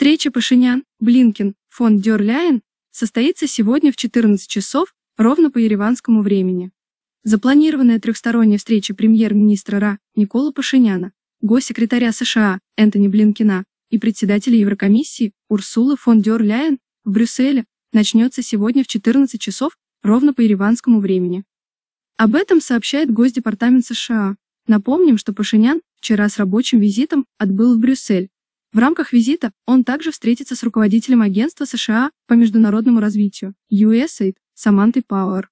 Встреча Пашинян, Блинкин, фон Дерляйн состоится сегодня в 14 часов ровно по ереванскому времени. Запланированная трехсторонняя встреча премьер-министра РА Никола Пашиняна, госсекретаря США Энтони Блинкина и председателя Еврокомиссии Урсулы фон Дерляйн в Брюсселе начнется сегодня в 14 часов ровно по ереванскому времени. Об этом сообщает Госдепартамент США. Напомним, что Пашинян вчера с рабочим визитом отбыл в Брюссель, в рамках визита он также встретится с руководителем агентства США по международному развитию USAID Самантой Пауэр.